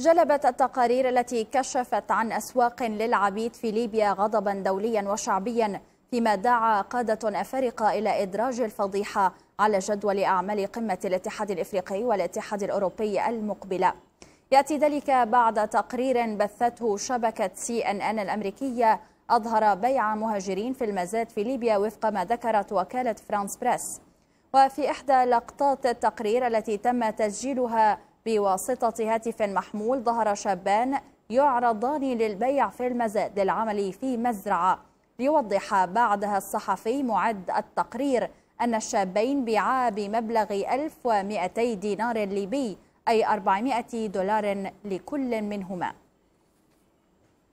جلبت التقارير التي كشفت عن أسواق للعبيد في ليبيا غضبا دوليا وشعبيا فيما دعا قادة أفارقة إلى إدراج الفضيحة على جدول أعمال قمة الاتحاد الإفريقي والاتحاد الأوروبي المقبلة يأتي ذلك بعد تقرير بثته شبكة سي أن أن الأمريكية أظهر بيع مهاجرين في المزاد في ليبيا وفق ما ذكرت وكالة فرانس بريس وفي إحدى لقطات التقرير التي تم تسجيلها بواسطة هاتف محمول ظهر شابان يعرضان للبيع في المزاد للعمل في مزرعة ليوضح بعدها الصحفي معد التقرير أن الشابين بيعا بمبلغ 1200 دينار ليبي أي 400 دولار لكل منهما